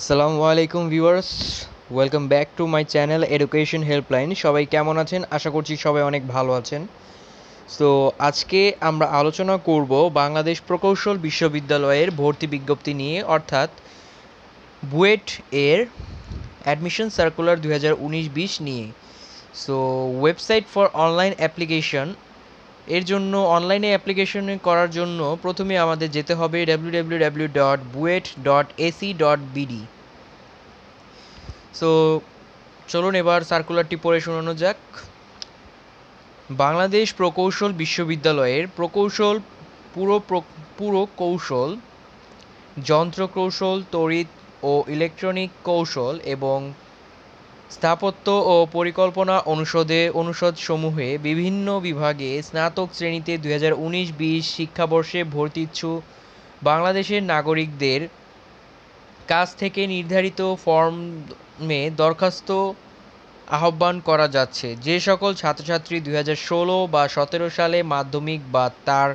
আসসালামু আলাইকুম viewers welcome back to my channel education helpline সবাই কেমন আছেন আশা করছি সবাই অনেক ভালো আছেন সো আজকে আমরা আলোচনা করব বাংলাদেশ প্রকৌশল বিশ্ববিদ্যালয়ের ভর্তি বিজ্ঞপ্তি নিয়ে অর্থাৎ বুয়েট এর অ্যাডমিশন সার্কুলার দু হাজার উনিশ বিশ নিয়ে so website for online application এর জন্য অনলাইনে অ্যাপ্লিকেশন করার জন্য প্রথমে আমাদের যেতে হবে W dot BUET dot AC dot so চলুন এবার সার্কুলারটি পড়ে শোনানো যাক বাংলাদেশ প্রকৌশল বিশ্ববিদ্যালয়ের প্রকৌশল পুরো পুরো কৌশল যন্ত্র কৌশল তড়িৎ ও ইলেকট্রনিক কৌশল এবং স্থাপত্য ও পরিকল্পনা অনুষদে অনুষদসমূহে বিভিন্ন বিভাগে স্নাতক শ্রেণীতে দু হাজার উনিশ বিশ শিক্ষাবর্ষে ভর্তি ইচ্ছুক বাংলাদেশের নাগরিকদের কাছ থেকে নির্ধারিত ফর্মে দরখাস্ত আহ্বান করা যাচ্ছে যে সকল ছাত্রছাত্রী দুই হাজার ষোলো বা সতেরো সালে মাধ্যমিক বা তার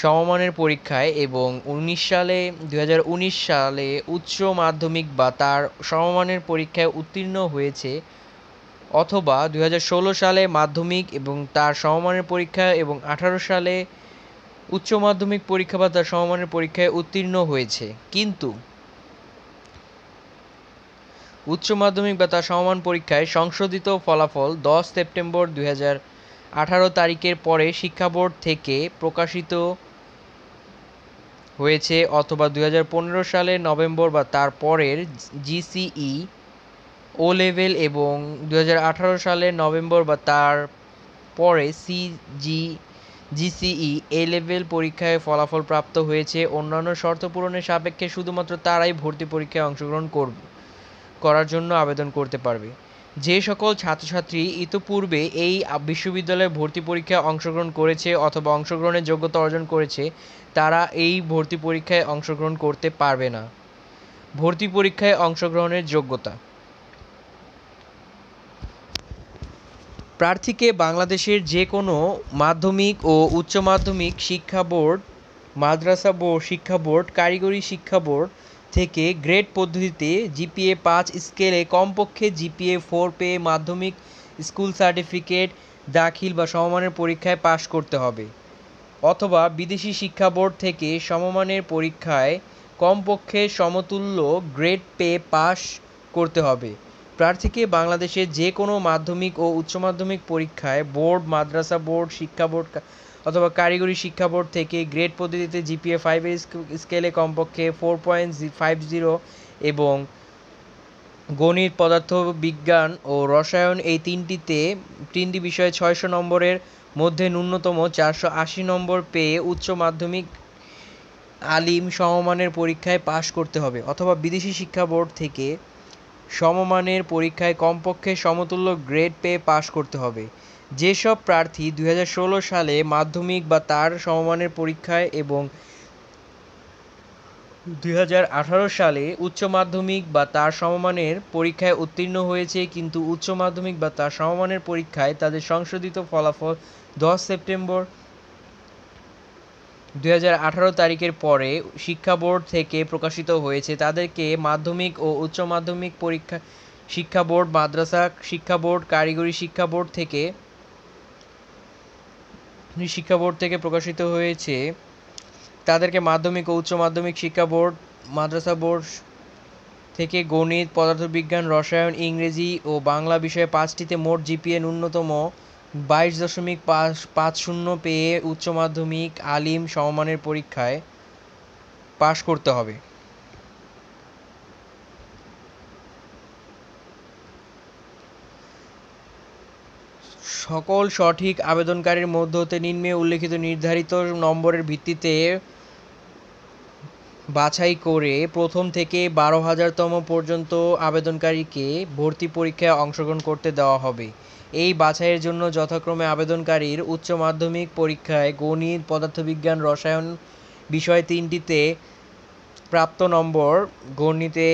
সমমানের পরীক্ষায় এবং উনিশ সালে দু সালে উচ্চ মাধ্যমিক বা তার সমমানের পরীক্ষায় উত্তীর্ণ হয়েছে অথবা দু সালে মাধ্যমিক এবং তার সমমানের পরীক্ষা এবং আঠারো সালে উচ্চ মাধ্যমিক পরীক্ষা বা তার সমমানের পরীক্ষায় উত্তীর্ণ হয়েছে কিন্তু উচ্চ মাধ্যমিক বা তার সমমান পরীক্ষায় সংশোধিত ফলাফল দশ সেপ্টেম্বর আঠারো তারিখের পরে শিক্ষা বোর্ড থেকে প্রকাশিত হয়েছে অথবা দু সালের নভেম্বর বা তার পরের জিসিই ও লেভেল এবং দু সালের নভেম্বর বা তার পরে সিজি জিসিই এ লেভেল পরীক্ষায় ফলাফল প্রাপ্ত হয়েছে অন্যান্য শর্ত পূরণের সাপেক্ষে শুধুমাত্র তারাই ভর্তি পরীক্ষায় অংশগ্রহণ করার জন্য আবেদন করতে পারবে যে সকল ছাত্রছাত্রী ইতোপূর্বে এই বিশ্ববিদ্যালয়ে ভর্তি পরীক্ষায় অংশগ্রহণ করেছে অথবা অংশগ্রহণের যোগ্যতা অর্জন করেছে তারা এই ভর্তি পরীক্ষায় অংশগ্রহণ করতে পারবে না ভর্তি পরীক্ষায় অংশগ্রহণের যোগ্যতা প্রার্থীকে বাংলাদেশের যে কোনো মাধ্যমিক ও উচ্চ মাধ্যমিক শিক্ষা বোর্ড মাদ্রাসা শিক্ষা বোর্ড কারিগরি শিক্ষা বোর্ড থেকে গ্রেড পদ্ধতিতে জিপিএ পাঁচ স্কেলে কমপক্ষে জিপিএ ফোর পেয়ে মাধ্যমিক স্কুল সার্টিফিকেট দাখিল বা সমমানের পরীক্ষায় পাশ করতে হবে অথবা বিদেশি শিক্ষা বোর্ড থেকে সমমানের পরীক্ষায় কমপক্ষে সমতুল্য গ্রেড পেয়ে পাশ করতে হবে প্রার্থীকে বাংলাদেশে যে কোনো মাধ্যমিক ও উচ্চ মাধ্যমিক পরীক্ষায় বোর্ড মাদ্রাসা বোর্ড শিক্ষা বোর্ড অথবা কারিগরি শিক্ষা বোর্ড থেকে গ্রেড পদ্ধতিতে জিপিএ ফাইভের স্কেলে কমপক্ষে ফোর পয়েন্ট ফাইভ জিরো এবং গণিত পদার্থ বিজ্ঞান ও রসায়ন এই তিনটিতে তিনটি বিষয়ে ছয়শো নম্বরের মধ্যে ন্যূনতম চারশো আশি নম্বর পেয়ে উচ্চ মাধ্যমিক আলিম সমমানের পরীক্ষায় পাশ করতে হবে অথবা বিদেশি শিক্ষা বোর্ড থেকে সমমানের পরীক্ষায় কমপক্ষে সমতুল্য গ্রেড পেয়ে পাশ করতে হবে যেসব প্রার্থী দু সালে মাধ্যমিক বা তার সমমানের পরীক্ষায় এবং দু সালে উচ্চ মাধ্যমিক বা তার সমমানের পরীক্ষায় উত্তীর্ণ হয়েছে কিন্তু উচ্চ মাধ্যমিক বা তার সমমানের পরীক্ষায় তাদের সংশোধিত ফলাফল দশ সেপ্টেম্বর দু তারিখের পরে শিক্ষা বোর্ড থেকে প্রকাশিত হয়েছে তাদেরকে মাধ্যমিক ও উচ্চ মাধ্যমিক পরীক্ষা শিক্ষা বোর্ড মাদ্রাসা শিক্ষা বোর্ড কারিগরি শিক্ষা বোর্ড থেকে শিক্ষা বোর্ড থেকে প্রকাশিত হয়েছে তাদেরকে মাধ্যমিক ও উচ্চ মাধ্যমিক শিক্ষা বোর্ড মাদ্রাসা বোর্ড থেকে গণিত পদার্থবিজ্ঞান রসায়ন ইংরেজি ও বাংলা বিষয়ে পাঁচটিতে মোট জিপিএ ন্যূনতম বাইশ দশমিক পাঁচ পাঁচ শূন্য পেয়ে উচ্চ মাধ্যমিক আলিম সমমানের পরীক্ষায় পাশ করতে হবে সকল সঠিক আবেদনকারীর মধ্য হতে নিম্নে উল্লেখিত নির্ধারিত নম্বরের ভিত্তিতে বাছাই করে প্রথম থেকে বারো হাজারতম পর্যন্ত আবেদনকারীকে ভর্তি পরীক্ষায় অংশগ্রহণ করতে দেওয়া হবে এই বাছাইয়ের জন্য যথাক্রমে আবেদনকারীর উচ্চ মাধ্যমিক পরীক্ষায় গণিত পদার্থবিজ্ঞান রসায়ন বিষয় তিনটিতে প্রাপ্ত নম্বর গণিতে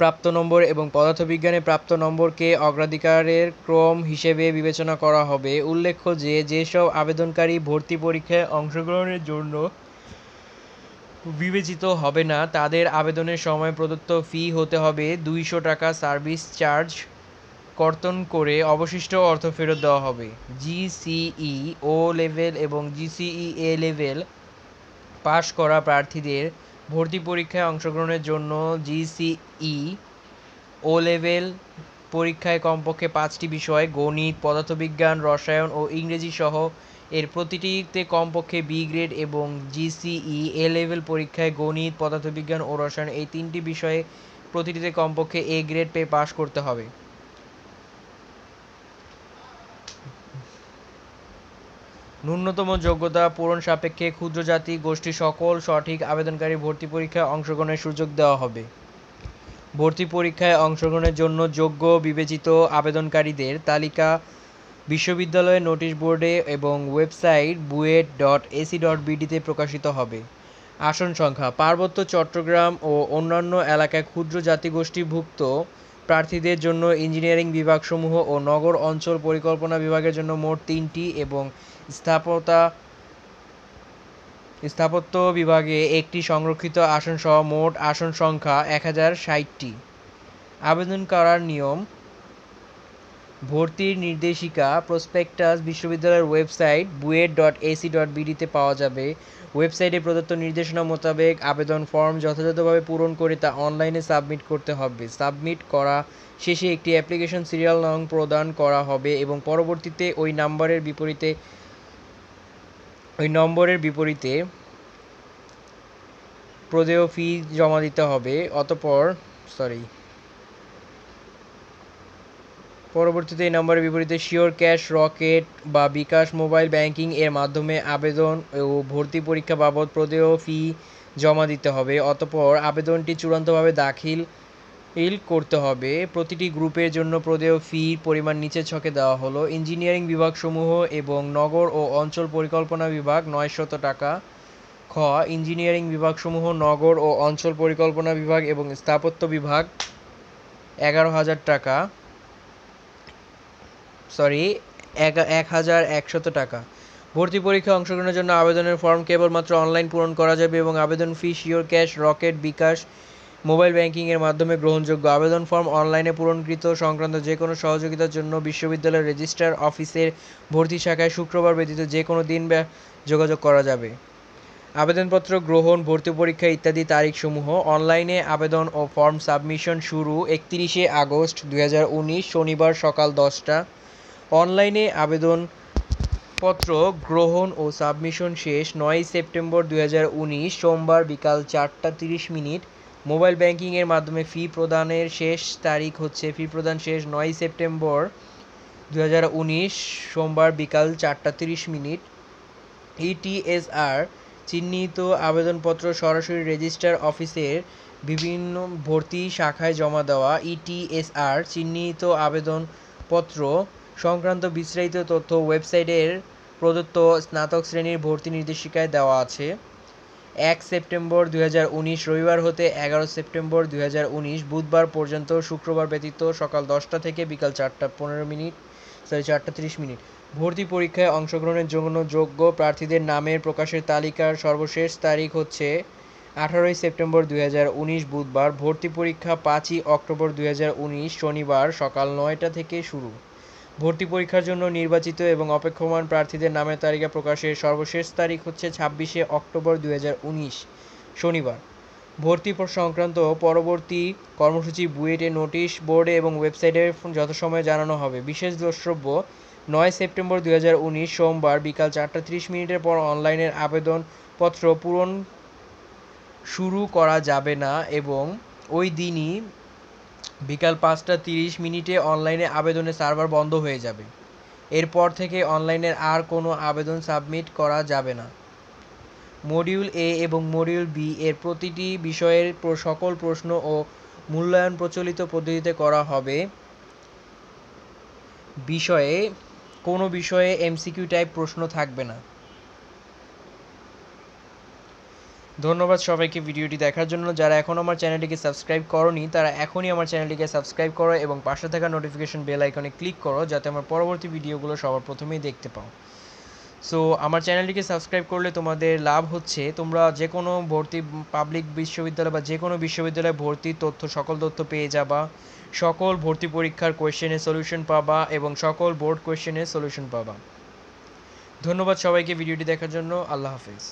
প্রাপ্ত নম্বর এবং পদার্থবিজ্ঞানে প্রাপ্ত নম্বরকে অগ্রাধিকারের ক্রম হিসেবে বিবেচনা করা হবে উল্লেখ্য যে যেসব আবেদনকারী ভর্তি পরীক্ষায় অংশগ্রহণের জন্য বিবেচিত হবে না তাদের আবেদনের সময় প্রদত্ত ফি হতে হবে দুইশো টাকা সার্ভিস চার্জ কর্তন করে অবশিষ্ট অর্থ ফেরত দেওয়া হবে জিসিই ও লেভেল এবং জিসিই এ লেভেল পাশ করা প্রার্থীদের ভর্তি পরীক্ষায় অংশগ্রহণের জন্য জিসিই ও লেভেল পরীক্ষায় কমপক্ষে পাঁচটি বিষয় গণিত পদার্থবিজ্ঞান রসায়ন ও ইংরেজি সহ এর প্রতিটিতে কমপক্ষে বি গ্রেড এবং জিসিই এ লেভেল পরীক্ষায় গণিত পদার্থবিজ্ঞান ও রসায়ন এই তিনটি বিষয়ে প্রতিটিতে কমপক্ষে এ গ্রেড পেয়ে পাস করতে হবে ন্যূনতম যোগ্যতা পূরণ সাপেক্ষে ক্ষুদ্র জাতি গোষ্ঠী সকল সঠিক আবেদনকারী ভর্তি পরীক্ষায় অংশগ্রহণের সুযোগ দেওয়া হবে ভর্তি পরীক্ষায় অংশগ্রহণের জন্য যোগ্য বিবেচিত আবেদনকারীদের তালিকা বিশ্ববিদ্যালয়ের নোটিশ বোর্ডে এবং website BUET dot AC dot বিডিতে প্রকাশিত হবে আসন সংখ্যা পার্বত্য চট্টগ্রাম ও অন্যান্য এলাকায় ক্ষুদ্র জাতিগোষ্ঠীভুক্ত প্রার্থীদের জন্য ইঞ্জিনিয়ারিং বিভাগসমূহ ও নগর অঞ্চল পরিকল্পনা বিভাগের জন্য মোট তিনটি এবং স্থাপতা স্থাপত্য বিভাগে একটি সংরক্ষিত আসনসহ মোট আসন সংখ্যা এক হাজার ষাটটি আবেদন করার নিয়ম ভর্তির নির্দেশিকা প্রসপেক্টাস বিশ্ববিদ্যালয়ের website BUET dot AC dot বিডিতে পাওয়া যাবে ওয়েবসাইটে প্রদত্ত নির্দেশনা মোতাবেক আবেদন ফর্ম যথাযথভাবে পূরণ করে তা অনলাইনে সাবমিট করতে হবে সাবমিট করা শেষে একটি অ্যাপ্লিকেশন সিরিয়াল নং প্রদান করা হবে এবং পরবর্তীতে ওই নাম্বারের বিপরীতে ওই নম্বরের বিপরীতে প্রদেয় ফি জমা দিতে হবে অতপর সরি পরবর্তীতে এই নম্বরের বিপরীতে শিওর ক্যাশ রকেট বা বিকাশ মোবাইল ব্যাংকিং এর মাধ্যমে আবেদন ও ভর্তি পরীক্ষা বাবদ প্রদেয় ফি জমা দিতে হবে অতপর আবেদনটি চূড়ান্তভাবে দাখিল ইল করতে হবে প্রতিটি গ্রুপের জন্য প্রদেয় ফি পরিমাণ নিচে ছকে দেওয়া হলো ইঞ্জিনিয়ারিং বিভাগসমূহ এবং নগর ও অঞ্চল পরিকল্পনা বিভাগ নয় শত টাকা খ ইঞ্জিনিয়ারিং বিভাগসমূহ নগর ও অঞ্চল পরিকল্পনা বিভাগ এবং স্থাপত্য বিভাগ এগারো হাজার টাকা সরি এক হাজার একশত টাকা ভর্তি পরীক্ষায় অংশগ্রহণের জন্য আবেদনের ফর্ম কেবলমাত্র অনলাইন পূরণ করা যাবে এবং আবেদন fee SureCash Rocket bKash mobile ব্যাংকিংয়ের মাধ্যমে গ্রহণযোগ্য আবেদন ফর্ম অনলাইনে পূরণকৃত সংক্রান্ত যে কোনো সহযোগিতার জন্য বিশ্ববিদ্যালয়ের রেজিস্ট্রার অফিসের ভর্তি শাখায় শুক্রবার ব্যতীত যে কোনো দিন যোগাযোগ করা যাবে আবেদনপত্র গ্রহণ ভর্তি পরীক্ষা ইত্যাদি তারিখসমূহ অনলাইনে আবেদন ও ফর্ম সাবমিশন শুরু একত্রিশে আগস্ট দুই শনিবার সকাল দশটা অনলাইনে আবেদনপত্র গ্রহণ ও সাবমিশন শেষ নয়ই সেপ্টেম্বর দু সোমবার বিকাল চারটা তিরিশ মিনিট মোবাইল ব্যাংকিংয়ের মাধ্যমে ফি প্রদানের শেষ তারিখ হচ্ছে ফি প্রদান শেষ নয়ই সেপ্টেম্বর দু সোমবার বিকাল চারটা তিরিশ মিনিট ইটিএসআর চিহ্নিত আবেদনপত্র সরাসরি রেজিস্টার অফিসের বিভিন্ন ভর্তি শাখায় জমা দেওয়া ইটিএসআর চিহ্নিত আবেদনপত্র সংক্রান্ত বিস্তারিত তথ্য ওয়েবসাইটের প্রদত্ত স্নাতক শ্রেণীর ভর্তি নির্দেশিকায় দেওয়া আছে এক সেপ্টেম্বর উনিশ রবিবার হতে এগারো সেপ্টেম্বর উনিশ বুধবার পর্যন্ত শুক্রবার ব্যতীত সকাল দশটা থেকে বিকাল চারটা পনেরো মিনিট সরি চারটা তিরিশ মিনিট ভর্তি পরীক্ষায় অংশগ্রহণের জন্য যোগ্য প্রার্থীদের নামের প্রকাশের তালিকার সর্বশেষ তারিখ হচ্ছে আঠারোই সেপ্টেম্বর উনিশ বুধবার ভর্তি পরীক্ষা পাঁচই অক্টোবর উনিশ শনিবার সকাল নয়টা থেকে শুরু ভর্তি পরীক্ষার জন্য নির্বাচিত এবং অপেক্ষমান প্রার্থীদের নামের তালিকা প্রকাশের সর্বশেষ তারিখ হচ্ছে ছাব্বিশে অক্টোবর দু শনিবার ভর্তি সংক্রান্ত পরবর্তী কর্মসূচি বুয়েটে নোটিশ বোর্ডে এবং ওয়েবসাইটে যথাসময়ে জানানো হবে বিশেষ দ্রষ্টব্য নয় সেপ্টেম্বর দু সোমবার বিকাল চারটা ত্রিশ মিনিটের পর অনলাইনের আবেদনপত্র পূরণ শুরু করা যাবে না এবং ওই দিনই বিকাল পাঁচটা তিরিশ মিনিটে অনলাইনে আবেদনের সার্ভার বন্ধ হয়ে যাবে এরপর থেকে অনলাইনের আর কোনো আবেদন সাবমিট করা যাবে না মডিউল এ এবং মডিউল বি এর প্রতিটি বিষয়ের সকল প্রশ্ন ও মূল্যায়ন প্রচলিত পদ্ধতিতে করা হবে বিষয়ে কোনো বিষয়ে এমসিকিউ টাইপ প্রশ্ন থাকবে না ধন্যবাদ সবাইকে ভিডিওটি দেখার জন্য যারা এখনও আমার চ্যানেলটিকে সাবস্ক্রাইব করনি তারা এখনই আমার চ্যানেলটিকে সাবস্ক্রাইব করো এবং পাশে থাকা নোটিফিকেশন বেল আইকনে ক্লিক করো যাতে আমার পরবর্তী ভিডিওগুলো সবার প্রথমেই দেখতে পাও সো আমার চ্যানেলটিকে সাবস্ক্রাইব করলে তোমাদের লাভ হচ্ছে তোমরা যে কোনো ভর্তি পাবলিক বিশ্ববিদ্যালয় বা যে কোনো বিশ্ববিদ্যালয়ে ভর্তির তথ্য সকল তথ্য পেয়ে যাবা সকল ভর্তি পরীক্ষার কোয়েশ্চেনের সলিউশন পাবা এবং সকল বোর্ড কোয়েশ্চেনের সলিউশন পাবা ধন্যবাদ সবাইকে ভিডিওটি দেখার জন্য আল্লাহ হাফিজ